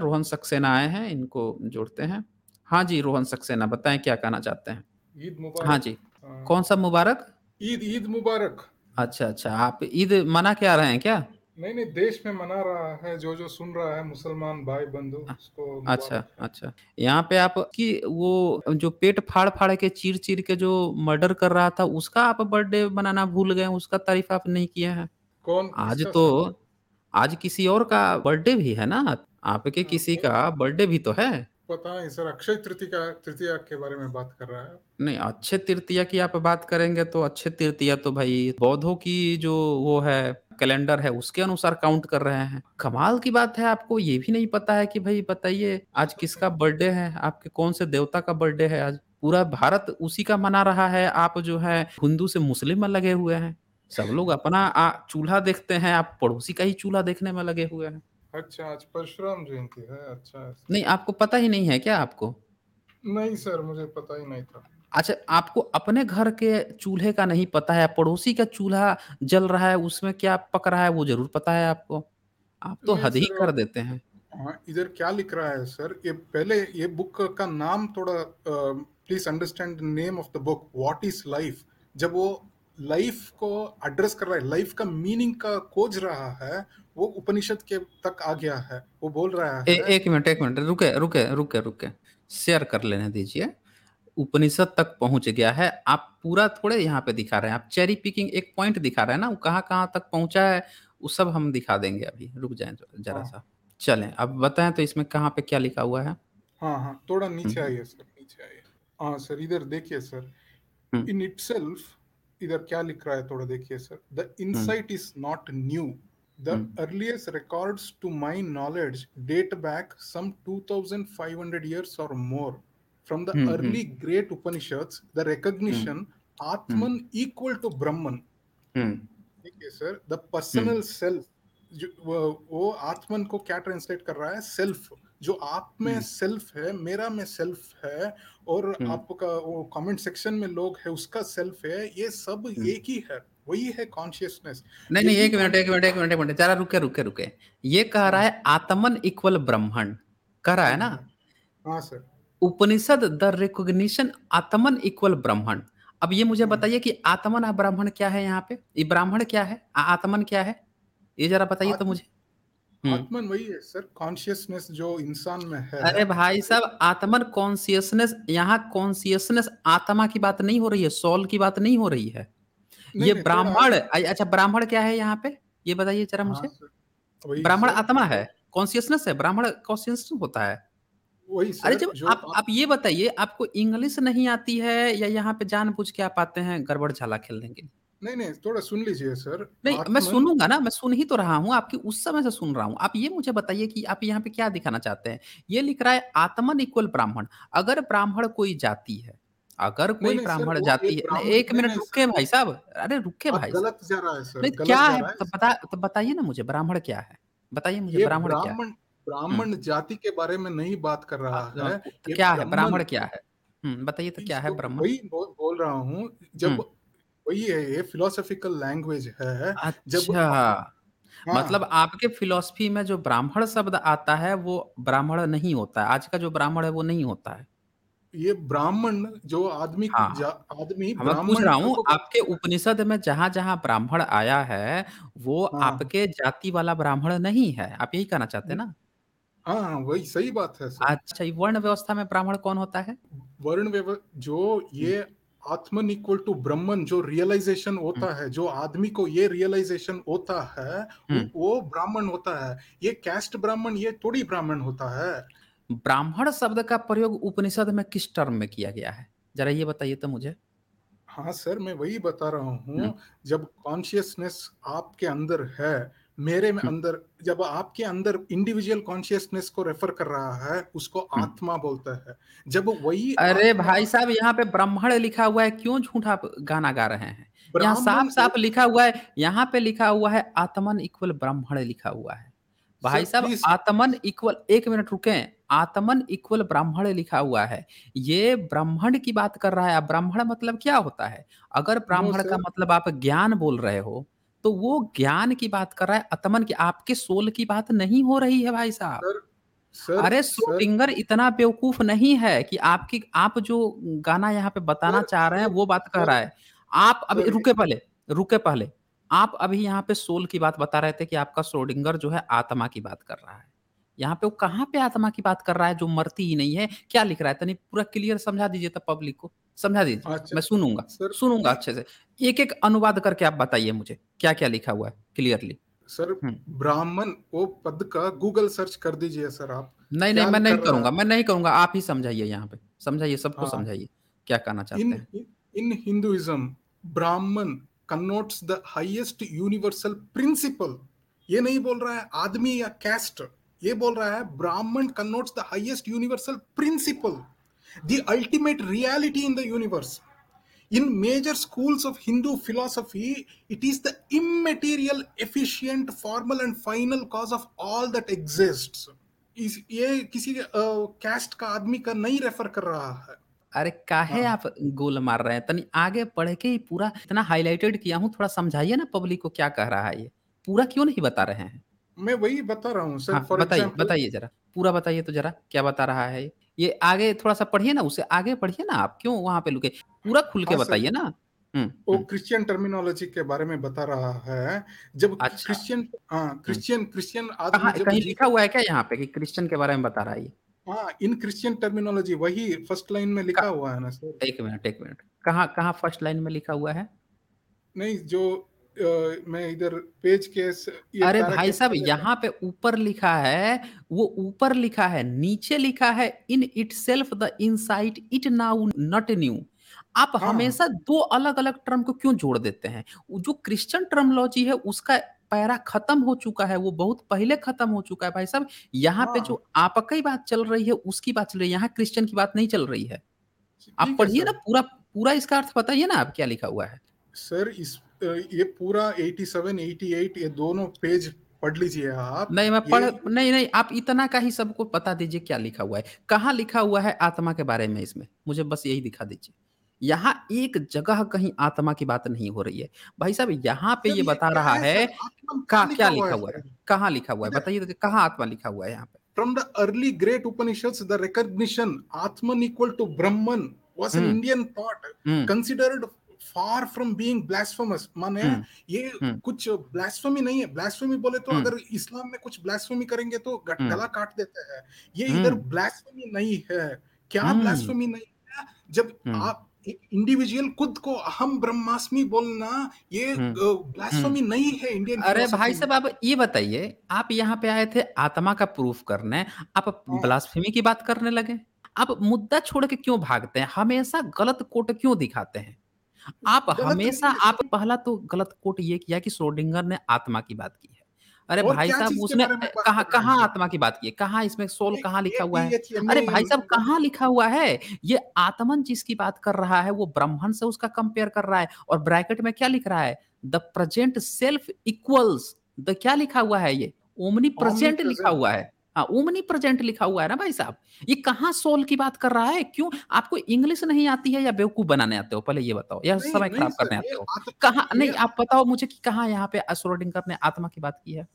रोहन सक्सेना आए हैं, इनको जोड़ते हैं। हाँ जी, रोहन सक्सेना बताए क्या कहना चाहते हैं? ईद हाँ मुबारक। जी, आ, कौन-सा मुबारक? ईद ईद मुबारक। अच्छा, अच्छा, आप ईद मना के आ रहे हैं क्या? नहीं, नहीं, देश में मना रहा है, जो-जो सुन रहा है मुसलमान भाई बंधु, हाँ, उसको अच्छा, अच्छा। यहाँ पे आप कि वो जो पेट फाड़-फाड़ के, चीर-चीर के जो मर्डर कर रहा था, उसका आप बर्थडे मनाना भूल गए, उसका तारीफ आप नहीं किए है कौन? आज तो आज किसी और का बर्थडे भी है ना? आपके हाँ, किसी तो का बर्थडे भी तो है? पता नहीं सर, अक्षय तृतीया तृतीया के बारे में बात कर रहा है नहीं, अक्षय तृतीया की आप बात करेंगे तो अक्षय तृतीया तो भाई बौद्धों की जो वो है कैलेंडर है उसके अनुसार काउंट कर रहे हैं। कमाल की बात है आपको ये भी नहीं पता है कि भाई बताइए आज किसका बर्थडे है? आपके कौन से देवता का बर्थडे है आज? पूरा भारत उसी का मना रहा है, आप जो है हिंदू से मुस्लिम में लगे हुए हैं। सब लोग अपना चूल्हा देखते हैं, आप पड़ोसी का ही चूल्हा देखने में लगे हुए हैं। अच्छा आज परशुराम जयंती है अच्छा नहीं आपको पता ही नहीं है क्या आपको नहीं सर मुझे पता ही नहीं था अच्छा आपको अपने घर के चूल्हे का नहीं पता है पड़ोसी का चूल्हा जल रहा है उसमें क्या पक रहा है वो जरूर पता है आपको आप तो हद ही कर देते हैं हाँ, इधर क्या लिख रहा है सर ये पहले ये बुक का नाम थोड़ा please understand name of the book what is life जब वो लाइफ को एड्रेस कर रहा है लाइफ का मीनिंग का खोज रहा है वो उपनिषद के तक आ गया है वो बोल रहा है ए, एक मिनट एक मिनट रुके रुके रुके रुके शेयर कर लेने दीजिए उपनिषद तक पहुंच गया है आप पूरा थोड़े यहाँ पे दिखा रहे हैं आप चेरी पिकिंग एक पॉइंट दिखा रहे हैं ना कहाँ कहाँ तक पहुंचा है वो सब हम दिखा देंगे अभी रुक जाए जरा हाँ। सा चले अब बताएं तो इसमें कहाँ पे क्या लिखा हुआ है हाँ हाँ थोड़ा हम्म। नीचे आइए सर नीचे आइए हाँ सर इधर देखिए सर इन हम्म। इट इधर क्या लिख रहा है थोड़ा देखिए sir the insight is not new The mm. earliest records, to my knowledge, date back some 2,500 years or more. From the mm-hmm. early great Upanishads, the recognition mm. Atman mm. equal to Brahman. mm. ठीक है sir the personal self वो आत्मन को क्या translate कर रहा है self जो आप में सेल्फ है मेरा में सेल्फ है और आपका वो कमेंट सेक्शन में लोग है उसका सेल्फ है ये सब एक ही है वही है कॉन्शियसनेस नहीं नहीं एक मिनट एक मिनट एक मिनट एक मिनट जरा रुके रुके रुके ये कह रहा हाँ। है आत्मन इक्वल ब्रह्मण कह रहा है ना हाँ सर हाँ, Upanishad the recognition Atman equal Brahman अब ये मुझे हम्म। बताइए कि आत्मन और ब्राह्मण क्या है यहाँ पे ये ब्राह्मण क्या है आत्मन क्या है ये जरा बताइए तो मुझे हम्म। आत्मन वही है सर कॉन्शियसनेस जो इंसान में है अरे भाई साहब आत्मन कॉन्शियसनेस यहाँ कॉन्शियसनेस आत्मा की बात नहीं हो रही है सोल की बात नहीं हो रही है ये ब्राह्मण अच्छा ब्राह्मण क्या है यहाँ पे? ये बताइए ज़रा हाँ, मुझे? ब्राह्मण आत्मा है, कॉन्सियसनेस है, ब्राह्मण कॉन्शियसनेस तो होता है। वही अरे जब जो आप आप ये बताइए आपको इंग्लिश नहीं आती है या यहाँ पे जान बुझ के आप आते हैं गड़बड़ झाला खेलने के लिए? नहीं, नहीं, थोड़ा सुन लीजिए सर। नहीं, मैं सुनूंगा ना, मैं सुन ही तो रहा हूँ, आपकी उस समय से सुन रहा हूँ। आप ये मुझे बताइए कि आप यहाँ पे क्या दिखाना चाहते हैं? ये लिख रहा है आत्मन इक्वल ब्राह्मण, अगर ब्राह्मण कोई जाति है अगर कोई ब्राह्मण जाति एक है एक मिनट रुके भाई साहब अरे रुके भाई गलत जा रहा है सर नहीं क्या है तो बताइए ना मुझे ब्राह्मण क्या है बताइए मुझे ब्राह्मण क्या है हम्म। ब्राह्मण जाति के बारे में नहीं बात कर रहा अच्छा, है तो क्या है ब्राह्मण क्या है हम्म, बताइए तो क्या है ब्राह्मण वही बोल रहा हूँ जब हम्म। वही है ये फिलोसॉफिकल लैंग्वेज है जब अच्छा। हाँ मतलब आपके फिलोसफी में जो ब्राह्मण शब्द आता है वो ब्राह्मण नहीं होता है आज का जो ब्राह्मण है वो नहीं होता है ये ब्राह्मण जो आदमी हाँ आदमी मैं पूछ ब्राह्मण रहा हूँ तो आपके उपनिषद में जहां जहाँ ब्राह्मण आया है वो हाँ आपके जाति वाला ब्राह्मण नहीं है आप यही कहना चाहते ना हाँ, हाँ वही सही बात है अच्छा वर्ण व्यवस्था में ब्राह्मण कौन होता है वर्ण व्यवस्था जो ये हम्म। आत्मन इक्वल टू ब्रह्मन जो रियलाइजेशन होता हम्म। है जो आदमी को ये रियलाइजेशन होता है हम्म। वो ब्राह्मण होता है ये कैस्ट ब्राह्मण ये थोड़ी ब्राह्मण होता है ब्राह्मण शब्द का प्रयोग उपनिषद में किस टर्म में किया गया है जरा ये बताइए तो मुझे हाँ सर मैं वही बता रहा हूँ हम्म। जब कॉन्शियसनेस आपके अंदर है मेरे में हम्म। अंदर जब आपके अंदर इंडिविजुअल कॉन्शियसनेस को रेफर कर रहा है उसको हम्म। आत्मा बोलता है जब वही अरे भाई साहब यहाँ पे ब्राह्मण लिखा हुआ है क्यों झूठा गाना गा रहे हैं यहाँ साफ साफ लिखा हुआ है यहाँ पे लिखा हुआ है आत्मन इक्वल ब्राह्मण लिखा हुआ है भाई साहब आत्मन इक्वल एक मिनट रुके आत्मन इक्वल ब्राह्मण लिखा हुआ है ये ब्राह्मण की बात कर रहा है अब ब्राह्मण मतलब क्या होता है अगर ब्राह्मण का मतलब आप ज्ञान बोल रहे हो तो वो ज्ञान की बात कर रहा है आत्मन की आपके सोल की बात नहीं हो रही है भाई साहब सर अरे सर इतना बेवकूफ नहीं है कि आपकी आप जो गाना यहाँ पे बताना चाह रहे हैं वो बात कर रहा है आप अभी रुके पहले रुके पहले आप अभी यहाँ पे सोल की बात बता रहे थे कि आपका सोडिंगर जो है आत्मा की बात कर रहा है यहाँ पे वो कहाँ पे आत्मा की बात कर रहा है जो मरती ही नहीं है क्या लिख रहा है तनी तो पूरा क्लियर समझा दीजिए तब तो पब्लिक को समझा दीजिए अच्छा। मैं सुनूंगा सुनूंगा अच्छे से एक एक अनुवाद करके आप बताइए मुझे क्या क्या लिखा हुआ है क्लियरली सर हम्म। ब्राह्मण वो पद का गूगल सर्च कर दीजिए सर आप नहीं नहीं मैं नहीं करूंगा मैं नहीं करूंगा आप ही समझाइए यहाँ पे समझाइए सबको हाँ। समझाइए क्या कहना चाहते हैं in Hinduism Brahman connotes the highest universal principle ये नहीं बोल रहा है आदमी या कैस्ट ये बोल रहा है Brahman connotes the highest universal principle the ultimate reality in the universe in major schools of Hindu philosophy it is the immaterial efficient formal and final cause of all that exist is ये किसी cast का आदमी का नहीं refer कर रहा है अरे काहे हाँ। आप गोल मार रहे हैं तनी आगे पढ़ के ही पूरा इतना हाईलाइटेड किया हूँ थोड़ा समझाइए ना पब्लिक को क्या कह रहा है ये पूरा क्यों नहीं बता रहे हैं मैं वही बता रहा हूँ हाँ, बताइए बताइए जरा पूरा बताइए तो जरा क्या बता रहा है ये आगे थोड़ा सा पढ़िए ना उसे आगे पढ़िए ना आप क्यों वहां पे लुके पूरा खुल के हाँ, बताइए ना हम्म, वो क्रिश्चियन टर्मिनोलॉजी हम्म। के बारे में बता रहा है जब क्रिश्चियन क्रिश्चियन क्रिश्चियन आदमी लिखा हुआ है क्या यहाँ पे कि क्रिश्चियन के बारे में बता रहा है ये हाँ इन क्रिश्चियन टर्मिनोलॉजी वही फर्स्ट लाइन में लिखा हुआ है ना सर एक मिनट एक मिनट कहाँ कहाँ फर्स्ट लाइन में लिखा हुआ है नहीं जो मैं इधर पेज केस अरे भाई साहब यहाँ पे ऊपर लिखा है वो ऊपर लिखा है नीचे लिखा है in itself the insight it now not new आप हाँ। हमेशा दो अलग अलग टर्म को क्यों जोड़ देते हैं जो क्रिश्चियन टर्मोलॉजी है उसका पैरा खत्म हो चुका है वो बहुत पहले खत्म हो चुका है भाई साहब यहाँ हाँ। पे जो हाँ। आपका ही बात चल रही है उसकी बात चल रही है यहाँ क्रिश्चियन की बात नहीं चल रही है आप पढ़िए ना पूरा पूरा इसका अर्थ बताइए ना आप क्या लिखा हुआ है सर इस ये पूरा 87 88 ये दोनों पेज पढ़ लीजिए आप नहीं मैं पढ़ नहीं नहीं आप इतना का ही सबको बता दीजिए क्या लिखा हुआ है कहाँ लिखा हुआ है आत्मा के बारे में इसमें मुझे बस यही दिखा दीजिए यहाँ एक जगह कहीं आत्मा की बात नहीं हो रही है भाई साहब यहाँ पे ये बता रहा है का क्या लिखा हुआ है कहा लिखा हुआ है बताइए कहा आत्मा लिखा हुआ है यहाँ पे from the early great Upanishad the recognition Atman equal to Brahman was an Indian thought considered far from being blasphemous माने हम्म, ये हम्म। कुछ ब्लास्फेमी नहीं है ब्लास्फेमी बोले तो हम्म। अगर इस्लाम में कुछ ब्लास्फेमी करेंगे तो गला काट देते हैं ये इधर ब्लास्फेमी नहीं है क्या ब्लास्फेमी नहीं है जब आप इंडिविजुअल खुद को अहम ब्रह्मास्मी बोलना ये ब्लास्फेमी नहीं है इंडियन अरे भाई साहब आप ये बताइए आप यहाँ पे आए थे आत्मा का प्रूफ करने आप ब्लास्फेमी हाँ। की बात करने लगे आप मुद्दा छोड़ के क्यों भागते हैं हमेशा गलत कोट क्यों दिखाते हैं तो आप हमेशा आप पहला तो गलत कोट ये किया कि श्रोडिंगर ने आत्मा की बात की है अरे भाई साहब उसने कहा कहा आत्मा की बात की कहा इसमें सोल कहा लिखा हुआ है अरे भाई साहब कहा लिखा हुआ है ये आत्मन जिसकी बात कर रहा है वो ब्राह्मण से उसका कंपेयर कर रहा है और ब्रैकेट में क्या लिख रहा है the present self equals the क्या लिखा हुआ है ये ओमनी प्रेजेंट लिखा हुआ है हाँ प्रेजेंट लिखा हुआ है ना भाई साहब ये कहाँ सोल की बात कर रहा है क्यों आपको इंग्लिश नहीं आती है या बेवकूफ बनाने आते हो पहले ये बताओ या समय खराब करने आते हो तो कहा नहीं आप बताओ मुझे कि कहाँ यहाँ पे असोरोडिंकर ने आत्मा की बात की है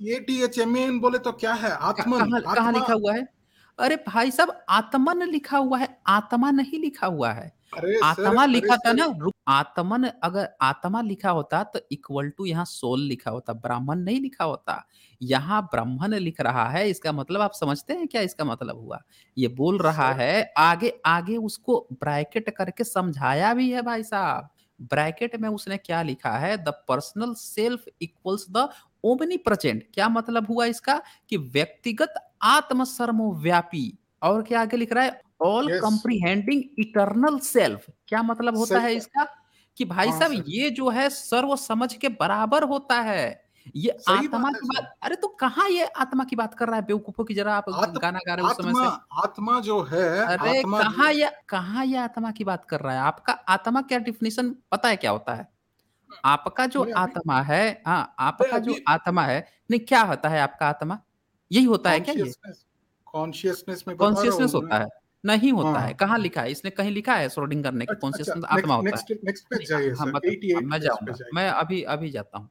ये टी एच एम एन बोले तो क्या है आत्मा कहाँ लिखा हुआ है अरे भाई साहब आत्मन लिखा हुआ है आत्मा नहीं लिखा हुआ है आत्मा लिखा था ना आत्मन अगर आत्मा लिखा होता तो इक्वल टू यहाँ सोल लिखा होता ब्राह्मण नहीं लिखा होता यहाँ ब्राह्मण लिख रहा है इसका मतलब आप समझते हैं क्या इसका मतलब हुआ ये बोल रहा है आगे आगे उसको ब्रैकेट करके समझाया भी है भाई साहब ब्रैकेट में उसने क्या लिखा है the personal self equals the omnipresent क्या मतलब हुआ इसका कि व्यक्तिगत आत्म व्यापी और क्या आगे लिख रहा है ऑल कंप्रीहेंडिंग इटरनल सेल्फ क्या मतलब होता है इसका कि भाई हाँ, साहब ये जो है सर्व समझ के बराबर होता है ये आत्मा की बात अरे तो कहाँ ये आत्मा की बात कर रहा है बेवकूफों की जरा आप आत्म, गाना गा रहे हो समय से आत्मा जो है अरे कहाँ ये कहाँ ये आत्मा की बात कर रहा है आपका आत्मा क्या डिफिनेशन पता है क्या होता है आपका जो आत्मा है हाँ आपका जो आत्मा है नहीं क्या होता है आपका आत्मा यही होता है क्या ये कॉन्शियसनेस में कॉन्शियसनेस होता है नहीं होता हाँ है कहाँ लिखा है इसने कहीं लिखा है सोडिंगर ने कॉन्शियसनेस अच्छा, अच्छा, तो आत्मा होता है नेक्स्ट जाइए हाँ, मतलब, मैं तो, हाँ, जाऊंगा मैं अभी अभी जाता हूँ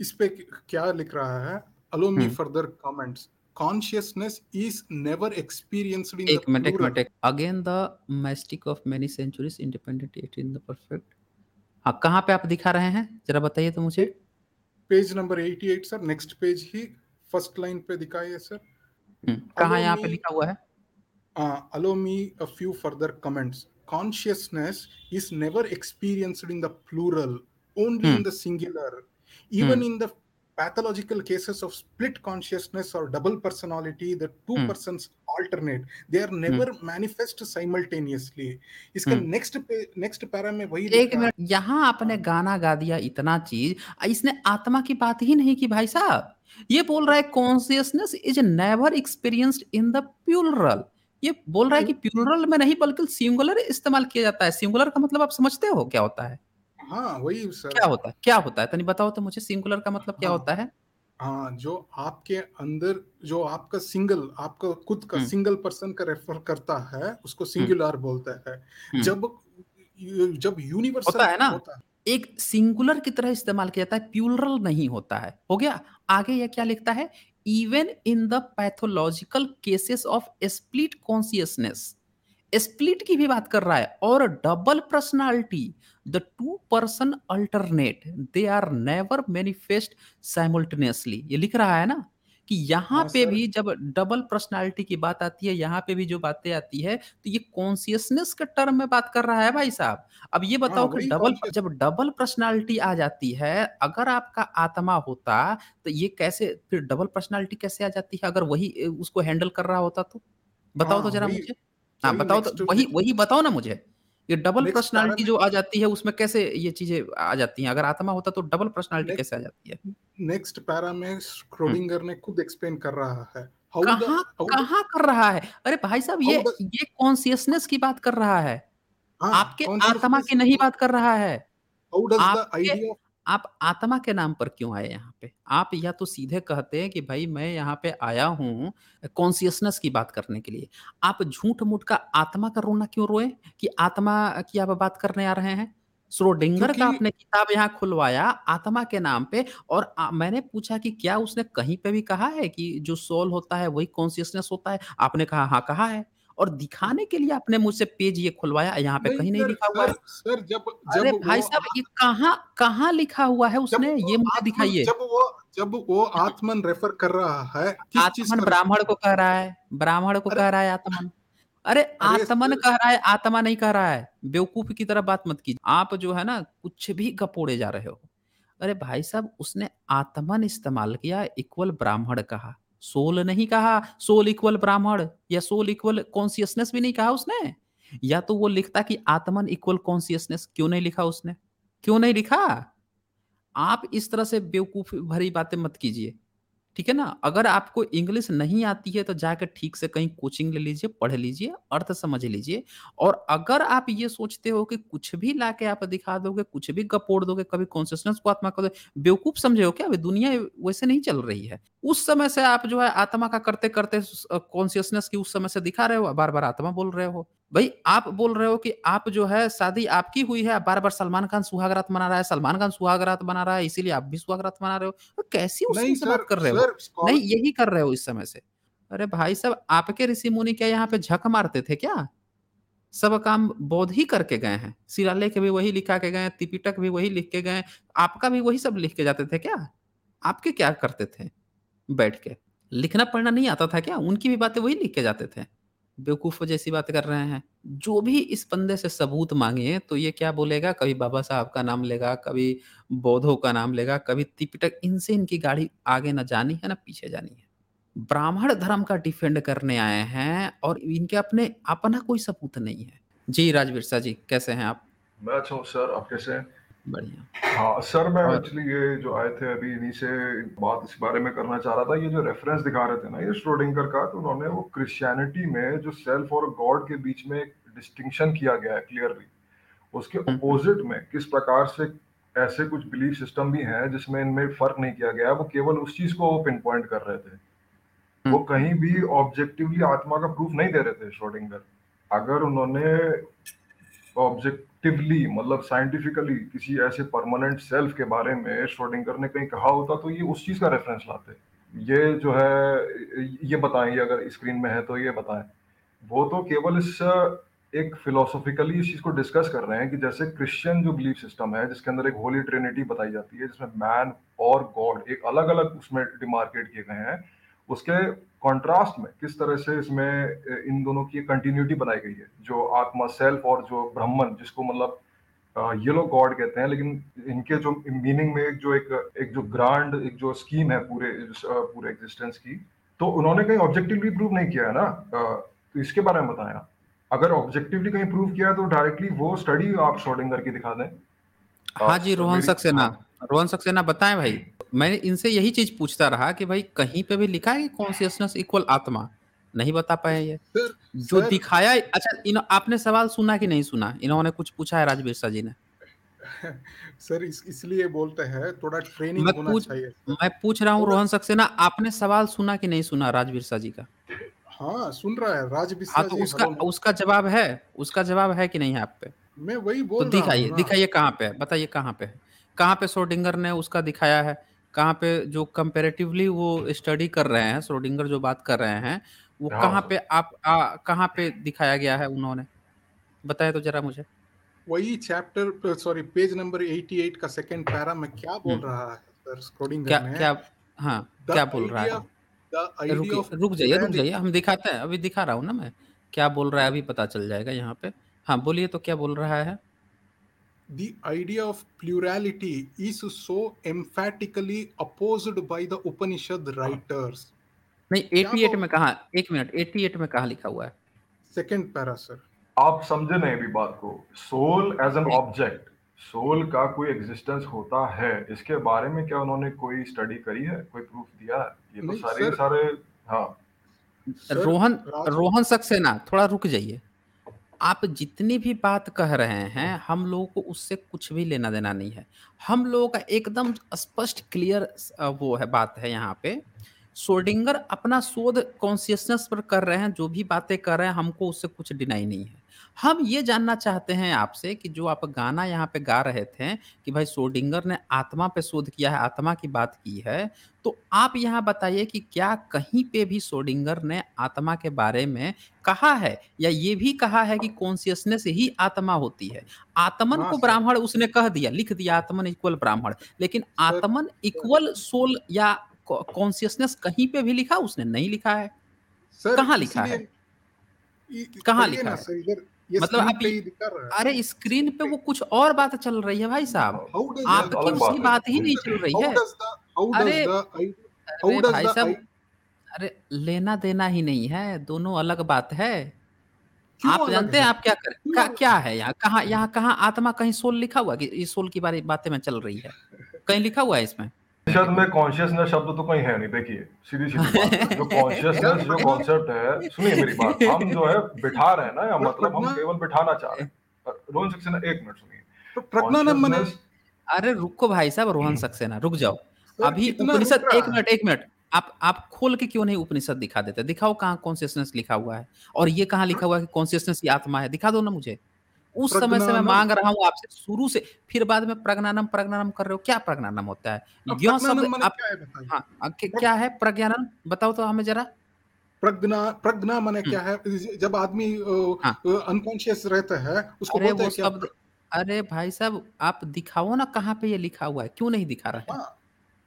इस पे क्या लिख रहा है allow me further comments consciousness is never experienced in एक the एक minute Minute. again the mystic of many centuries independent yet in the perfect हाँ कहाँ पे आप दिखा रहे हैं जरा बताइए तो मुझे page number 88 sir next page ही फर्स्ट लाइन पे दिखाइए सर हम्म, कहाँ यहाँ पे लिखा हुआ है uh, allow me a few further comments. Consciousness is never experienced in the plural, only hmm. in the singular. Even hmm. in the pathological cases of split consciousness or double personality, the two hmm. persons alternate. They are never manifest simultaneously. इसका next next para में वही एक minute यहाँ आपने गाना गा दिया इतना चीज इसने आत्मा की बात ही नहीं की भाई साहब ये बोल रहा है consciousness is never experienced in the plural ये बोल रहा है कि हाँ। प्यूरल में नहीं बल्कि सिंगुलर इस्तेमाल किया जाता है सिंगुलर का मतलब आप समझते हो क्या होता है हाँ वही सर क्या होता है क्या होता है तनी बताओ तो मुझे सिंगुलर का मतलब हाँ, क्या होता है हाँ जो आपके अंदर जो आपका सिंगल आपका खुद का हम्म। सिंगल पर्सन का रेफर करता है उसको हम्म। सिंगुलर बोलता है हम्म। जब जब यूनिवर्सल होता है ना होता है। एक सिंगुलर की तरह इस्तेमाल किया जाता है प्लूरल नहीं होता है हो गया आगे यह क्या लिखता है even in the pathological cases of split consciousness split की भी बात कर रहा है और double personality the two person alternate they are never manifest simultaneously ये लिख रहा है ना कि यहाँ हाँ पे भी जब डबल पर्सनालिटी की बात आती है यहाँ पे भी जो बातें आती है तो ये कॉन्सियसनेस के टर्म में बात कर रहा है भाई साहब अब ये हाँ, बताओ कि डबल जब डबल पर्सनालिटी आ जाती है अगर आपका आत्मा होता तो ये कैसे फिर डबल पर्सनालिटी कैसे आ जाती है अगर वही उसको हैंडल कर रहा होता तो बताओ तो हाँ, जरा मुझे हाँ बताओ तो वही वही बताओ ना मुझे ये डबल पर्सनालिटी जो आ जाती है उसमें कैसे ये चीजें आ जाती हैं अगर आत्मा होता तो डबल पर्सनालिटी कैसे आ जाती है नेक्स्ट पैरा में स्क्रोलिंगर ने खुद एक्सप्लेन कर रहा है कहां कहाँ कर रहा है अरे भाई साहब ये ये कॉन्शियसनेस की बात कर रहा है हाँ, आपके आत्मा की नहीं बात कर रहा है हाउ डज द आपके आप आत्मा के नाम पर क्यों आए यहाँ पे आप या तो सीधे कहते हैं कि भाई मैं यहाँ पे आया हूँ कॉन्सियसनेस की बात करने के लिए आप झूठ मूठ का आत्मा का रोना क्यों रोए कि आत्मा की आप बात करने आ रहे हैं श्रोडिंगर का आपने किताब यहाँ खुलवाया आत्मा के नाम पे और आ, मैंने पूछा कि क्या उसने कहीं पे भी कहा है कि जो सोल होता है वही कॉन्सियसनेस होता है आपने कहा हाँ कहा है और दिखाने के लिए आपने मुझसे पेज ये खुलवाया यहाँ पे कहीं नहीं लिखा हुआ सर जब, अरे भाई साहब ये कहाँ कहाँ लिखा हुआ है उसने ये मुझे दिखाइए जब वो जब वो आत्मन रेफर कर रहा है आत्मन ब्राह्मण को कह रहा है ब्राह्मण को कह रहा है आत्मन अरे आत्मन कह रहा है आत्मा नहीं कह रहा है बेवकूफ की तरह बात मत कीजिए आप जो है ना कुछ भी गपोड़े जा रहे हो अरे भाई साहब उसने आत्मन इस्तेमाल किया इक्वल ब्राह्मण कहा सोल नहीं कहा सोल इक्वल ब्राह्मण या सोल इक्वल कॉन्सियसनेस भी नहीं कहा उसने या तो वो लिखता कि आत्मन इक्वल कॉन्सियसनेस क्यों नहीं लिखा उसने क्यों नहीं लिखा आप इस तरह से बेवकूफ भरी बातें मत कीजिए ठीक है ना? अगर आपको इंग्लिश नहीं आती है तो जाके ठीक से कहीं कोचिंग ले लीजिए, पढ़ लीजिए, अर्थ समझ लीजिए और अगर आप ये सोचते हो कि कुछ भी लाके आप दिखा दोगे, कुछ भी गपोड़ दोगे, कभी कॉन्शियसनेस को आत्मा को बेवकूफ समझे हो क्या? दुनिया वैसे नहीं चल रही है। उस समय से आप जो है आत्मा का करते-करते कॉन्सियसनेस कॉन्शियसनेस की उस समय से दिखा रहे हो, बार-बार आत्मा बोल रहे हो। भाई आप बोल रहे हो कि आप जो है शादी आपकी हुई है बार बार सलमान खान सुहागरात मना रहा है सलमान खान सुहागरात मना रहा है इसीलिए आप भी सुहागरात मना रहे हो तो कैसी से बात कर रहे हो नहीं यही कर रहे हो इस समय से अरे भाई सब आपके ऋषि मुनि क्या यहाँ पे झक मारते थे क्या सब काम बौद्ध ही करके गए हैं सिराले के भी वही लिखा के गए तिपिटक भी वही लिख के गए आपका भी वही सब लिख के जाते थे क्या आपके क्या करते थे बैठ के लिखना पढ़ना नहीं आता था क्या उनकी भी बातें वही लिख के जाते थे बेवकूफ़ों जैसी बात कर रहे हैं। जो भी इस बंदे से सबूत मांगे तो ये क्या बोलेगा, कभी बाबा साहब का नाम लेगा, कभी बौद्धों का नाम लेगा, कभी तिपिटक इनसे इनकी गाड़ी आगे ना जानी है, ना पीछे जानी है। ब्राह्मण धर्म का डिफेंड करने आए हैं और इनके अपने अपना कोई सबूत नहीं है। जी, राजवीर शाह जी, कैसे हैं आप? मैं अच्छा हूँ सर, आप कैसे हैं? बढ़िया हाँ सर मैं एक्चुअली ये जो आए थे अभी इन्हीं से बात इस बारे में करना चाह रहा था ये जो रेफरेंस दिखा रहे थे ना ये श्रोडिंगर का तो उन्होंने वो क्रिश्चियनिटी में जो सेल्फ और गॉड के बीच में एक डिस्टिंक्शन किया गया है क्लियरली उसके अपोजिट हम्म। में किस प्रकार से ऐसे कुछ बिलीफ सिस्टम भी हैं जिसमें इनमें फर्क नहीं किया गया वो केवल उस चीज को वो पिन पॉइंट कर रहे थे हम्म। वो कहीं भी ऑब्जेक्टिवली आत्मा का प्रूफ नहीं दे रहे थे श्रोडिंगर अगर उन्होंने ऑब्जेक्टिवली मतलब साइंटिफिकली किसी ऐसे परमानेंट सेल्फ के बारे में श्रोडिंगर ने कहीं कहा होता तो ये उस चीज़ का रेफरेंस लाते ये जो है ये बताएं ये अगर स्क्रीन में है तो ये बताएं वो तो केवल इस एक फिलोसॉफिकली इस चीज़ को डिस्कस कर रहे हैं कि जैसे क्रिश्चियन जो बिलीफ सिस्टम है जिसके अंदर एक होली ट्रिनिटी बताई जाती है जिसमें मैन और गॉड एक अलग अलग उसमें डिमार्केट किए गए हैं उसके कॉन्ट्रास्ट में किस तरह से इसमें इन दोनों की कंटिन्यूटी बनाई गई है जो आत्मा सेल्फ और जो ब्राह्मण जिसको मतलब ये लोग गॉड कहते हैं लेकिन इनके जो मीनिंग में एक जो एक एक जो ग्रांड एक जो स्कीम है पूरे पूरे एग्जिस्टेंस की तो उन्होंने कहीं ऑब्जेक्टिवली प्रूव नहीं किया है ना तो इसके बारे में बताया अगर ऑब्जेक्टिवली कहीं प्रूव किया है तो डायरेक्टली वो स्टडी आप शोडिंगर की दिखा दें हाँ जी रोहन सक्सेना रोहन सक्सेना बताएं भाई मैं इनसे यही चीज पूछता रहा कि भाई कहीं पे भी लिखा है कॉन्सियसनेस इक्वल आत्मा नहीं बता पाए ये सर, जो सर, दिखाया अच्छा इन आपने सवाल सुना कि नहीं सुना इन्होंने कुछ पूछा है राजवीर जी ने सर इस, इसलिए बोलते हैं थोड़ा ट्रेनिंग मैं होना पूछ, चाहिए मैं पूछ रहा हूँ रोहन सक्सेना आपने सवाल सुना कि नहीं सुना राजवीर जी का हाँ सुन रहा है राजवीर हाँ तो उसका उसका जवाब है उसका जवाब है कि नहीं है आप पे मैं वही तो बोल तो दिखाइए दिखाइए कहाँ पे बताइए कहाँ पे है कहाँ पे श्रोडिंगर ने उसका दिखाया है कहाँ पे जो कंपेरेटिवली वो स्टडी कर रहे हैं श्रोडिंगर जो बात कर रहे हैं वो हाँ कहाँ पे आप आ, कहाँ पे दिखाया गया है उन्होंने बताया तो जरा मुझे वही चैप्टर सॉरी पेज नंबर 88 का सेकंड पैरा में क्या बोल हम्म। रहा है सर स्क्रोडिंगर क्या, में क्या हाँ क्या बोल रहा है रुक जाइए रुक जाइए हम दिखाते हैं अभी दिखा रहा हूँ ना मैं क्या बोल रहा है अभी पता चल जाएगा यहाँ पे हाँ बोलिए तो क्या बोल रहा है the idea of plurality is so emphatically opposed by the Upanishad हाँ। writers. नहीं 88 में कहा एक मिनट 88 में कहा लिखा हुआ है सेकंड पैरा सर आप समझे नहीं अभी बात को soul as an object soul का कोई एग्जिस्टेंस होता है इसके बारे में क्या उन्होंने कोई स्टडी करी है कोई प्रूफ दिया है ये तो सारे सारे हाँ रोहन रोहन सक्सेना थोड़ा रुक जाइए आप जितनी भी बात कह रहे हैं, हम लोगों को उससे कुछ भी लेना-देना नहीं है। हम लोगों का एकदम स्पष्ट क्लियर वो है बात है यहाँ पे, सोडिंगर अपना शोध कॉन्सियसनेस पर कर रहे हैं, जो भी बातें कर रहे हैं, हमको उससे कुछ डिनाई नहीं है। हम ये जानना चाहते हैं आपसे कि जो आप गाना यहाँ पे गा रहे थे कि भाई सोडिंगर ने आत्मा पे शोध किया है, आत्मा की बात की है। तो आप यहाँ बताइए कि क्या कहीं पे भी सोडिंगर ने आत्मा के बारे में कहा है या ये भी कहा है कि कॉन्सियसनेस ही आत्मा होती है। आत्मन हाँ, को ब्राह्मण उसने कह दिया, लिख दिया आत्मन इक्वल ब्राह्मण, लेकिन आत्मन इक्वल सोल या कॉन्सियसनेस कहीं पे भी लिखा उसने? नहीं लिखा है। कहा कहाँ लिखा है? कहा कहाँ लिखा है? मतलब आप अरे स्क्रीन पे वो कुछ और बात चल रही है भाई साहब आपकी उसकी बात ही नहीं चल रही है अरे भाई साहब अरे लेना देना ही नहीं है दोनों अलग बात है आप जानते हैं आप क्या कर का, क्या है यहाँ कहाँ यहाँ कहाँ आत्मा कहीं सोल लिखा हुआ कि सोल की बारे बातें में चल रही है कहीं लिखा हुआ है इसमें शब्द में कॉन्शियसनेस शब्द तो कहीं है नहीं देखिए सीधी सीधी बात जो कॉन्शियसनेस जो कॉन्सेप्ट है सुनिए मेरी बात हम जो है बिठा रहे हैं ना या मतलब हम केवल बिठाना चाह रहे हैं रोहन सक्सेना एक मिनट सुनिए तो प्रज्ञानम अरे रुको भाई साहब रोहन हम्म। सक्सेना रुक जाओ अभी उपनिषद एक मिनट एक मिनट आप आप खोल के क्यों नहीं उपनिषद दिखा देते दिखाओ कहाँ कॉन्सियसनेस लिखा हुआ है और ये कहाँ लिखा हुआ है कि कॉन्सियसनेस की आत्मा है दिखा दो ना मुझे उस समय से मैं मांग रहा हूँ आपसे शुरू से फिर बाद में प्रज्ञानम प्रज्ञानम कर रहे हो क्या प्रज्ञानम होता है यो शब्द आप क्या है प्रज्ञानम बताओ तो हमें जरा प्रज्ञा प्रज्ञा माने क्या हम्म। है जब आदमी अनकॉन्शियस हाँ। रहता है उसको अरे बोलते हैं शब्द अरे भाई साहब आप दिखाओ ना कहाँ पे ये लिखा हुआ है क्यों नहीं दिखा रहे हैं हाँ,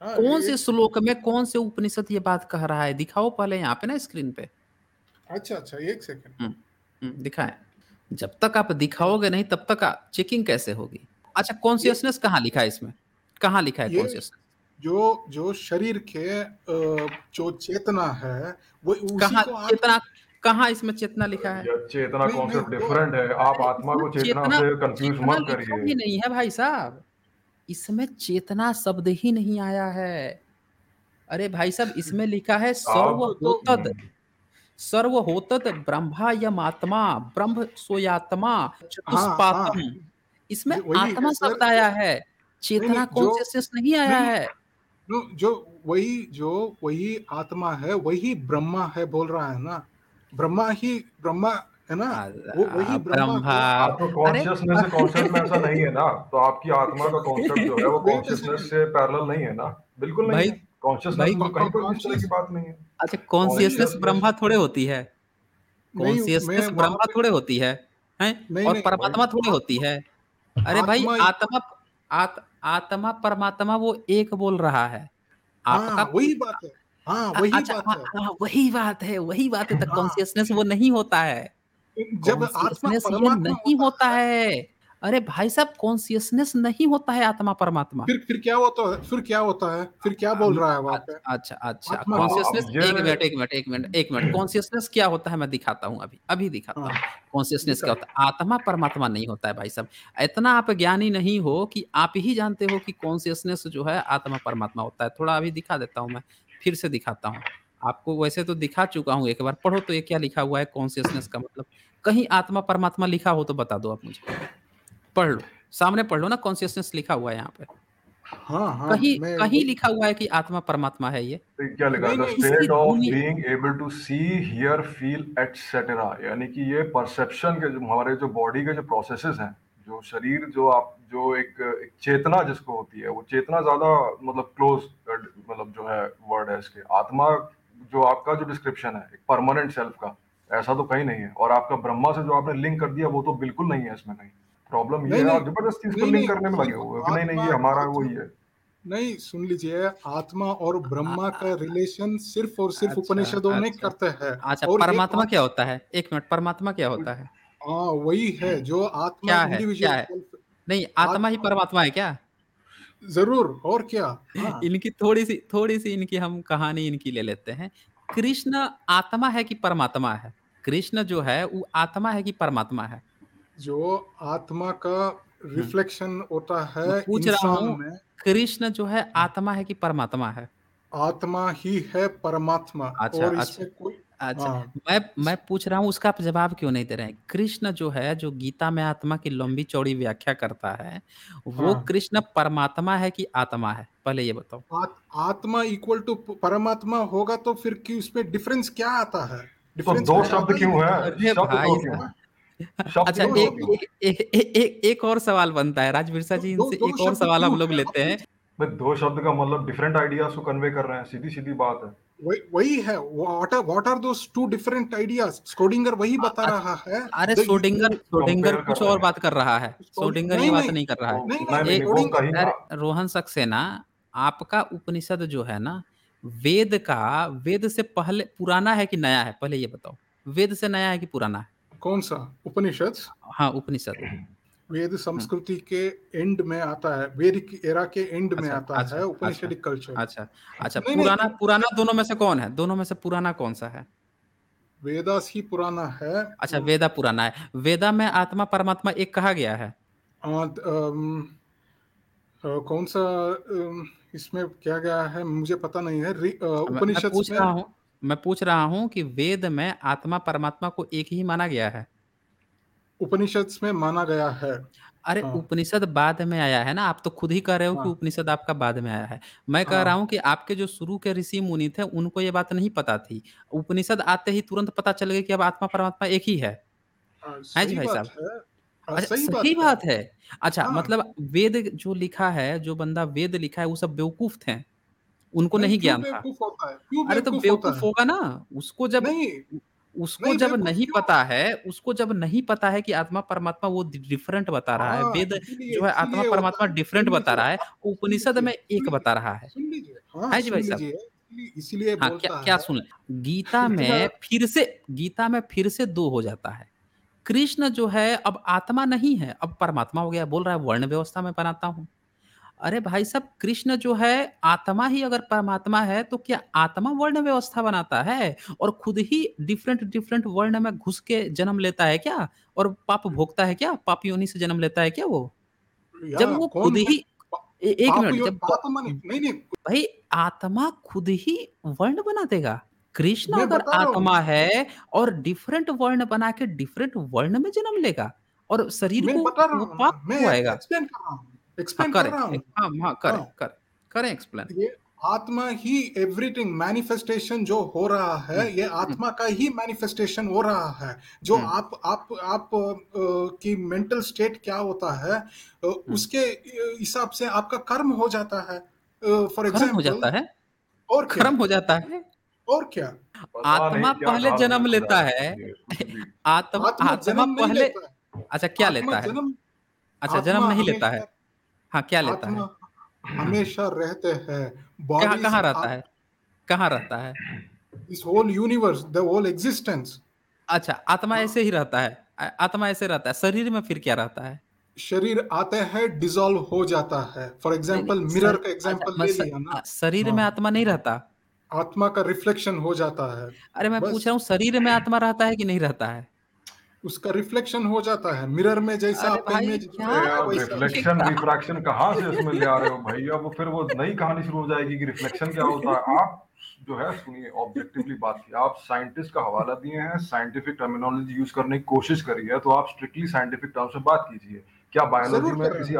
हाँ, कौन से श्लोक में कौन से उपनिषद ये बात कह रहा है दिखाओ पहले यहाँ पे ना स्क्रीन पे अच्छा अच्छा एक सेकंड हम्म, हम्म, दिखाएं जब तक आप दिखाओगे नहीं तब तक चेकिंग कैसे होगी अच्छा कॉन्सियसनेस कहाँ लिखा है इसमें कहाँ लिखा है कॉन्सियसनेस जो जो शरीर के जो चेतना है वो कहाँ चेतना कहाँ इसमें चेतना लिखा है चेतना कॉन्सेप्ट डिफरेंट है आप आत्मा को चेतना, से कंफ्यूज मत करिए ही नहीं है भाई साहब इसमें चेतना शब्द ही नहीं आया है अरे भाई साहब इसमें लिखा है सर्व तो सर्व होतत ब्रह्मायम आत्मा ब्रह्म सोयात्मा चतुष्पातम हाँ, हाँ, इसमें आत्मा शब्द आया है चेतना कॉन्शियसनेस नहीं आया है जो जो वही जो वही आत्मा है वही ब्रह्मा है बोल रहा है ना ब्रह्मा ही ब्रह्मा है ना वो वही ब्रह्मा कॉन्शियसनेस से कॉन्सेप्ट में ऐसा नहीं है ना तो आपकी आत्मा का कॉन्सेप्ट जो है वो कॉन्शियसनेस तो से पैरेलल नहीं है ना बिल्कुल नहीं कॉन्शियसनेस अच्छा कॉन्शियसनेस ब्रह्मा थोड़े होती है कॉन्सियसनेस ब्रह्मा थोड़े होती है हैं और परमात्मा थोड़े होती है अरे भाई आत्मा आत, आत्मा परमात्मा वो एक बोल रहा है हाँ, आपका वही बात हाँ, अच्छा, हाँ, है हाँ वही बात है वही बात है वही बात है कॉन्शियसनेस वो नहीं होता है जब आत्मा नहीं होता है अरे भाई साहब कॉन्सियसनेस नहीं होता है आत्मा परमात्मा फिर फिर क्या होता है फिर क्या होता है फिर क्या बोल रहा है अच्छा अच्छा, अच्छा। कॉन्सियसनेस एक मिनट एक मिनट एक मिनट एक मिनट कॉन्सियसनेस क्या होता है मैं दिखाता हूँ अभी अभी दिखाता हूँ कॉन्सियसनेस हाँ। क्या होता है आत्मा परमात्मा नहीं होता है भाई साहब इतना आप ज्ञानी नहीं हो कि आप ही जानते हो कि कॉन्सियसनेस जो है आत्मा परमात्मा होता है थोड़ा अभी दिखा देता हूँ मैं फिर से दिखाता हूँ आपको वैसे तो दिखा चुका हूँ एक बार पढ़ो तो ये क्या लिखा हुआ है कॉन्सियसनेस का मतलब कहीं आत्मा परमात्मा लिखा हो तो बता दो आप मुझे पढ़ लो सामने पढ़ लो ना कॉन्सियसनेस लिखा हुआ है यहाँ पे हाँ, हाँ, कहीं कहीं लिखा हुआ है कि आत्मा परमात्मा है ये तो क्या लिखा the state of being able to see hear feel etcetera यानी कि ये परसेप्शन के जो हमारे जो बॉडी के जो प्रोसेसेस हैं जो शरीर जो आप जो एक, एक चेतना जिसको होती है वो चेतना ज्यादा मतलब क्लोज मतलब जो है वर्ड है इसके आत्मा जो आपका जो डिस्क्रिप्शन है एक परमानेंट सेल्फ का ऐसा तो कहीं नहीं है और आपका ब्रह्मा से जो आपने लिंक कर दिया वो तो बिल्कुल नहीं है इसमें कहीं प्रॉब्लम ये है जबरदस्ती इसको लिंक करने में लगे हुए नहीं नहीं ये हमारा वही है नहीं सुन लीजिए आत्मा और ब्रह्मा का रिलेशन सिर्फ और सिर्फ अच्छा, उपनिषदों में अच्छा। करते हैं अच्छा परमात्मा क्या होता है एक मिनट परमात्मा क्या होता है हाँ वही है जो आत्मा क्या है क्या है नहीं आत्मा आत्मा ही परमात्मा है क्या जरूर और क्या हाँ। इनकी थोड़ी सी थोड़ी सी इनकी हम कहानी इनकी ले लेते हैं कृष्ण आत्मा है कि परमात्मा है कृष्ण जो है वो आत्मा है कि परमात्मा है जो आत्मा का रिफ्लेक्शन हम्म। होता है पूछ रहा इंसान में कृष्ण जो है आत्मा है कि परमात्मा है आत्मा ही है परमात्मा अच्छा और अच्छा कोई अच्छा आ, हाँ। मैं मैं पूछ रहा हूँ उसका आप जवाब क्यों नहीं दे रहे हैं कृष्ण जो है जो गीता में आत्मा की लंबी चौड़ी व्याख्या करता है वो हाँ कृष्ण परमात्मा है कि आत्मा है पहले ये बताओ आ, आत्मा इक्वल टू परमात्मा होगा तो फिर कि उसमें डिफरेंस क्या आता है तो दो शब्द क्यों है अच्छा एक, एक, एक, एक और सवाल बनता है राजवीर सा जी इनसे एक और सवाल हम लोग लेते हैं दो शब्द का मतलब डिफरेंट आइडियाज को कन्वे कर रहे हैं सीधी सीधी बात है वही है what are what are those two different ideas Schrodinger वही बता रहा है अरे स्क्रोडिंगर स्क्रोडिंगर कुछ और बात कर रहा है स्क्रोडिंगर ये बात नहीं कर रहा है रोहन सक्सेना आपका उपनिषद जो है ना वेद का वेद से पहले पुराना है कि नया है पहले ये बताओ वेद से नया है कि पुराना है कौन सा उपनिषद हाँ उपनिषद वेद संस्कृति हाँ. के एंड में आता है वेद एरा के एंड में अच्छा, आता अच्छा, है उपनिषद कल्चर अच्छा, अच्छा अच्छा पुराना पुराना दोनों में से कौन है दोनों में से पुराना कौन सा है वेदास ही पुराना है अच्छा वेदा पुराना है वेदा में आत्मा परमात्मा एक कहा गया है आ, आम, आ, कौन सा इसमें क्या गया है मुझे पता नहीं है अच्छा, उपनिषद पूछ रहा हूँ मैं पूछ रहा हूँ कि वेद में आत्मा परमात्मा को एक ही माना गया है उपनिषद में माना गया है अरे हाँ उपनिषद बाद में आया है ना आप तो खुद ही कह रहे हो हाँ कि उपनिषद आपका बाद में आया है मैं कह हाँ। रहा हूँ कि आपके जो शुरू के ऋषि मुनि थे उनको ये बात नहीं पता थी उपनिषद आते ही तुरंत पता चल गया कि अब आत्मा परमात्मा एक ही है हाँ, है जी भाई साहब अच्छा सही बात सही है बात है अच्छा हाँ मतलब वेद जो लिखा है जो बंदा वेद लिखा है वो सब बेवकूफ थे उनको नहीं ज्ञान था अरे तो बेवकूफ होगा ना उसको जब उसको जब नहीं पता है उसको जब नहीं पता है कि आत्मा परमात्मा वो डिफरेंट बता रहा है हाँ, वेद जो है आत्मा परमात्मा डिफरेंट बता रहा है उपनिषद में एक बता रहा है जी भाई साहब इसलिए हाँ क्या क्या सुन गीता में फिर से गीता में फिर से दो हो जाता है कृष्ण जो है अब आत्मा नहीं है अब परमात्मा हो गया बोल रहा है वर्ण व्यवस्था में बनाता हूँ अरे भाई साहब कृष्ण जो है आत्मा ही अगर परमात्मा है तो क्या आत्मा वर्ण व्यवस्था बनाता है और खुद ही डिफरेंट डिफरेंट वर्ण में घुस के जन्म लेता है क्या और पाप भोगता है क्या पाप योनि से जन्म लेता है क्या वो जब वो खुद ही एक मिनट जब आत्मा भाई आत्मा खुद ही वर्ण बना देगा कृष्ण अगर आत्मा है और डिफरेंट वर्ण बना के डिफरेंट वर्ण में जन्म लेगा और शरीर को पाप आएगा एक्सप्लेन कर रहा कर कर करें एक्सप्लेन हाँ, हाँ, ये आत्मा ही एवरीथिंग मैनिफेस्टेशन जो हो रहा है हम्म, ये हम्म, हम्म। आत्मा का ही मैनिफेस्टेशन हो रहा है जो आप आप आप की मेंटल स्टेट क्या होता है उसके हिसाब से आपका कर्म हो जाता है फॉर एग्जाम्पल हो जाता है और कर्म हो जाता है और क्या आत्मा पहले जन्म लेता है तो आत्मा आत्मा पहले अच्छा क्या लेता है अच्छा जन्म अच्छा, नहीं लेता है हाँ क्या लेता है हमेशा रहते हैं कहा, बॉडी कहाँ रहता है कहा रहता है इस whole universe the whole existence अच्छा आत्मा ऐसे ही रहता है आत्मा ऐसे रहता है शरीर में फिर क्या रहता है शरीर आते हैं डिसॉल्व हो जाता है फॉर एग्जाम्पल एग्जांपल मिरर का एग्जाम्पल अच्छा, एग्जांपल ले लिया ना हाँ, शरीर में हाँ। आत्मा नहीं रहता आत्मा का रिफ्लेक्शन हो जाता है अरे मैं पूछ रहा हूँ शरीर में आत्मा रहता है कि नहीं रहता है उसका रिफ्लेक्शन हो जाता है मिरर में जैसा आप इमेज रिफ्लेक्शन रिफ्रैक्शन कहाँ से इसमें ले आ रहे हो भाई अब फिर वो नई कहानी शुरू हो जाएगी कि रिफ्लेक्शन क्या होता है आप जो है सुनिए ऑब्जेक्टिवली बात की आप साइंटिस्ट का हवाला दिए हैं साइंटिफिक टर्मिनोलॉजी यूज करने की कोशिश करी है तो आप स्ट्रिक्टली साइंटिफिक टर्म से बात कीजिए क्या बायोलॉजी में किसी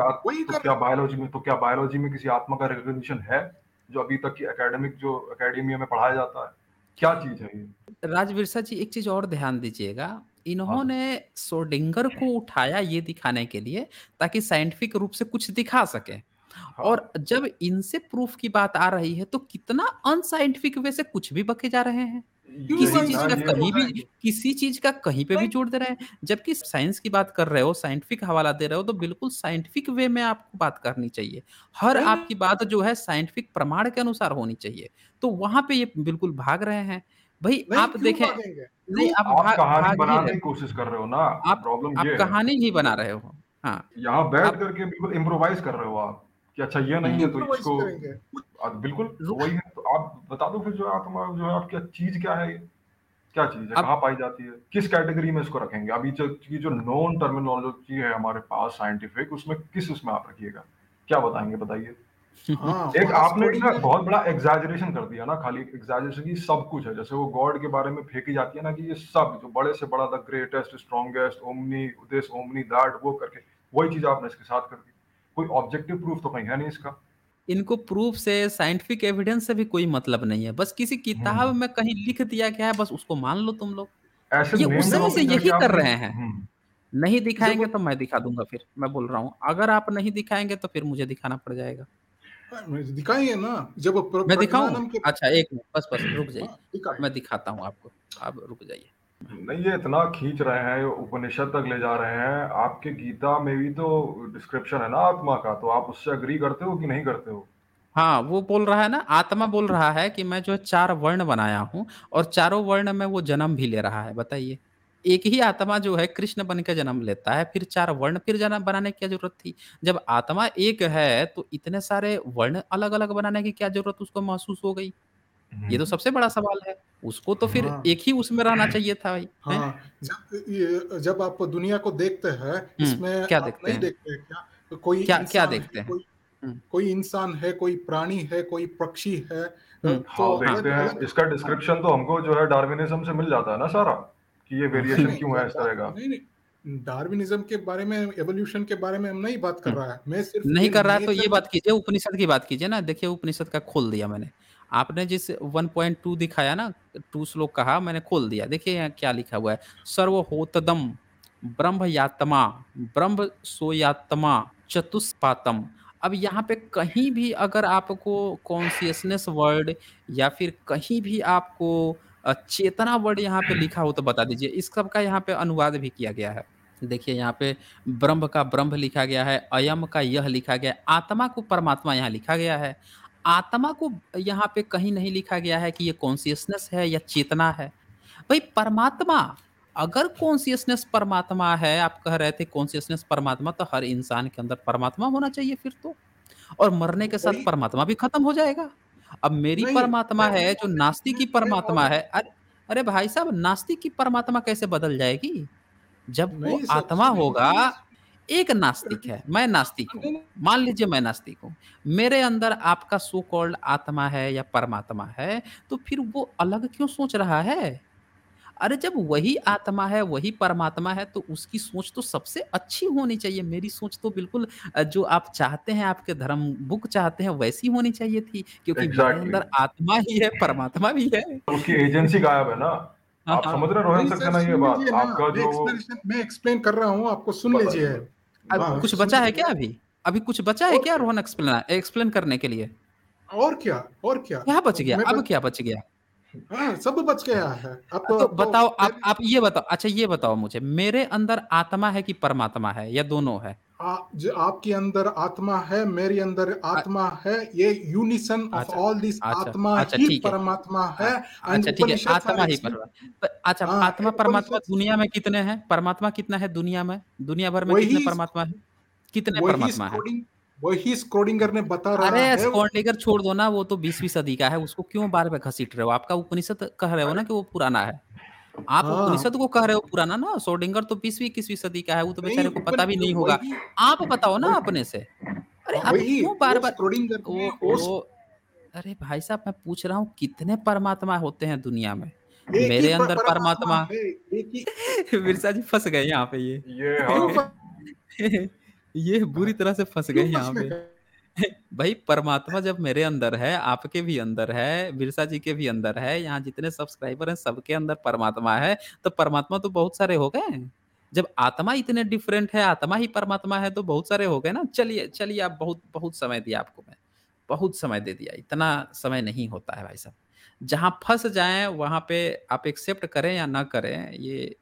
तो क्या बायोलॉजी में तो क्या बायोलॉजी में किसी आत्मा का रिकग्निशन है जो अभी तक की एकेडमिक जो एकेडमिया में पढ़ाया जाता है क्या चीज है ये राजवीर बिरसा जी एक चीज और ध्यान दीजिएगा हाँ। इन्होंने सोडिंगर को उठाया ये दिखाने के लिए ताकि साइंटिफिक रूप से कुछ दिखा सके और हाँ। जब इनसे प्रूफ की बात आ रही है तो कितना अनसाइंटिफिक वे से कुछ भी बके जा रहे हैं किसी चीज का कहीं भी किसी चीज का कहीं पे भी जोड़ दे रहे हैं जबकि साइंस की बात कर रहे हो साइंटिफिक हवाला दे रहे हो तो बिल्कुल साइंटिफिक वे में आपको बात करनी चाहिए हर आपकी बात जो है साइंटिफिक प्रमाण के अनुसार होनी चाहिए तो वहां पे ये बिल्कुल भाग रहे हैं भाई आप देखें नहीं आप, आप कहानी बनाने की कोशिश कर रहे हो ना आप प्रॉब्लम आप कहानी ही बना रहे हो हाँ यहाँ बैठ करके बिल्कुल इम्प्रोवाइज कर रहे हो आप कि अच्छा ये नहीं है तो इसको बिल्कुल वही है तो आप बता दो फिर जो आप जो है आपकी चीज क्या है क्या चीज है कहाँ पाई जाती है किस कैटेगरी में इसको रखेंगे अभी जो जो नॉन टर्मिनोलॉजी है हमारे पास साइंटिफिक उसमें किस उसमें आप रखिएगा क्या बताएंगे बताइए हाँ, एक आपने ना बहुत बड़ा एग्जाजरेशन कर दिया ना खाली एग्जाजरेशन की सब कुछ है जैसे वो गॉड के बारे में फेंकी जाती है ना कि ये सब जो बड़े से बड़ा the greatest strongest omni this omni that वो करके वही चीज आपने इसके साथ कर दी कोई ऑब्जेक्टिव प्रूफ तो कहीं है नहीं इसका इनको प्रूफ से साइंटिफिक एविडेंस से भी कोई मतलब नहीं है बस किसी किताब हम्म। में कहीं लिख दिया गया है बस उसको मान लो तुम लोग ये उस समय से यही कर रहे हैं हम्म। नहीं दिखाएंगे तो मैं दिखा दूंगा फिर मैं बोल रहा हूँ अगर आप नहीं दिखाएंगे तो फिर मुझे दिखाना पड़ जाएगा दिखाइए ना जब मैं दिखाऊं अच्छा एक बस बस रुक जाइए हाँ, मैं दिखाता हूँ आपको आप रुक जाइए नहीं ये इतना खींच रहे हैं उपनिषद तक ले जा रहे हैं आपके गीता में भी तो डिस्क्रिप्शन है ना आत्मा का तो आप उससे अग्री करते हो कि नहीं करते हो हाँ वो बोल रहा है ना आत्मा बोल रहा है कि मैं जो चार वर्ण बनाया हूँ और चारों वर्ण में वो जन्म भी ले रहा है बताइए एक ही आत्मा जो है कृष्ण बन के जन्म लेता है फिर चार वर्ण फिर जन्म बनाने की क्या जरूरत थी जब आत्मा एक है तो इतने सारे वर्ण अलग अलग बनाने की क्या जरूरत उसको महसूस हो गई ये तो हम्म। सबसे बड़ा सवाल है उसको तो फिर हाँ, एक ही उसमें रहना चाहिए था भाई हाँ, जब जब आप दुनिया को देखते हैं हम्म, इसमें क्या देखते नहीं हैं? देखते हैं क्या तो कोई क्या क्या देखते हैं कोई, हम्म। कोई इंसान है कोई प्राणी है कोई पक्षी है तो हाँ, देखते हैं इसका डिस्क्रिप्शन तो हमको जो है डार्विनिज्म से मिल जाता है ना सारा कि ये वेरिएशन क्यों है इस तरह का नहीं नहीं डार्विनिज्म के बारे में एवोल्यूशन के बारे में हम नहीं बात कर हम्म। रहा है मैं सिर्फ नहीं कर रहा है तो ये बात कीजिए उपनिषद की बात कीजिए ना देखिए उपनिषद का खोल दिया मैंने आपने जिस 1.2 दिखाया ना टू श्लोक कहा मैंने खोल दिया देखिए यहाँ क्या लिखा हुआ है सर्व होतदम ब्रह्म यात्मा ब्रह्म सोयात्मा चतुष्पातम अब यहाँ पे कहीं भी अगर आपको कॉन्सियसनेस वर्ड या फिर कहीं भी आपको चेतना वर्ड यहाँ पे लिखा हो तो बता दीजिए। इस सब का यहाँ पे अनुवाद भी किया गया है। देखिए यहाँ पे ब्रह्म का ब्रह्म लिखा गया है, अयम का यह लिखा गया है, आत्मा को परमात्मा यहाँ लिखा गया है। आत्मा को यहाँ पे कहीं नहीं लिखा गया है कि ये कॉन्सियसनेस है या चेतना है। भाई परमात्मा अगर कॉन्सियसनेस परमात्मा है, आप कह रहे थे कॉन्सियसनेस परमात्मा तो हर इंसान के अंदर परमात्मा होना चाहिए फिर तो। और मरने के साथ परमात्मा भी खत्म हो जाएगा। अब मेरी परमात्मा है जो नास्तिक की परमात्मा है अरे अरे भाई साहब नास्तिक की परमात्मा कैसे बदल जाएगी जब वो आत्मा होगा एक नास्तिक है मैं नास्तिक हूँ मान लीजिए मैं नास्तिक हूँ मेरे अंदर आपका सो कॉल्ड आत्मा है या परमात्मा है तो फिर वो अलग क्यों सोच रहा है अरे जब वही आत्मा है वही परमात्मा है तो उसकी सोच तो सबसे अच्छी होनी चाहिए मेरी सोच तो बिल्कुल जो आप चाहते हैं आपके धर्म बुक चाहते हैं वैसी होनी चाहिए थी क्योंकि exactly. अंदर आत्मा ही है परमात्मा भी है उसकी एजेंसी गायब है ना हाँ, आप हाँ। समझ रहे हैं रोहन सर ये बात आपका जो मैं एक्सप्लेन कर रहा हूँ आपको सुन लीजिए अब हाँ, कुछ बचा है क्या अभी अभी कुछ बचा है क्या रोहन एक्सप्लेन एक्सप्लेन करने के लिए और क्या और क्या क्या बच गया अब तो क्या बच गया हाँ, सब बच गया है अब तो, तो, तो बताओ तो, आप आप ये बताओ अच्छा ये बताओ मुझे मेरे अंदर आत्मा है कि परमात्मा है या दोनों है आ, जो आपके अंदर आत्मा है मेरे अंदर आत्मा आ, है ये यूनिसन ऑफ ऑल दिस आत्मा अच्छा, ही परमात्मा है अच्छा ठीक है अच्छा, आत्मा ही परमात्मा अच्छा हाँ, आत्मा परमात्मा दुनिया में कितने हैं परमात्मा कितना है दुनिया में दुनिया भर में कितने परमात्मा है कितने परमात्मा है वही स्क्रोडिंगर ने बता रहा है स्क्रोडिंगर छोड़ दो ना वो तो बीसवीं सदी का है उसको क्यों बार बार घसीट रहे हो आपका उपनिषद कह रहे हो ना कि वो पुराना है आप हाँ। उपनिषद को कह रहे हो पुराना ना सोडिंगर तो बीसवीं इक्कीसवीं सदी का है वो तो बेचारे को पता भी नहीं होगा आप बताओ ना अपने से अरे आप क्यों बार बार अरे भाई साहब मैं पूछ रहा हूँ कितने परमात्मा होते हैं दुनिया में मेरे अंदर परमात्मा बिरसा जी फंस गए यहाँ पे ये हाँ। ये हाँ। बुरी तरह से फंस गए यहाँ पे भाई परमात्मा जब मेरे अंदर है आपके भी अंदर है बिरसा जी के भी अंदर है यहाँ जितने सब्सक्राइबर हैं सबके अंदर परमात्मा है तो परमात्मा तो बहुत सारे हो गए जब आत्मा इतने डिफरेंट है आत्मा ही परमात्मा है तो बहुत सारे हो गए ना चलिए चलिए आप बहुत बहुत समय दिया आपको मैं बहुत समय दे दिया इतना समय नहीं होता है भाई साहब जहाँ फंस जाए वहाँ पे आप एक्सेप्ट करें या ना करें ये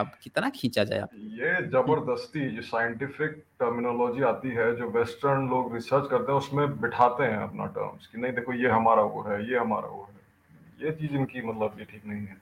आप कितना खींचा जाए ये जबरदस्ती जो साइंटिफिक टर्मिनोलॉजी आती है जो वेस्टर्न लोग रिसर्च करते हैं उसमें बिठाते हैं अपना टर्म्स कि नहीं देखो ये हमारा वो है ये हमारा वो है ये चीज इनकी मतलब ये ठीक नहीं है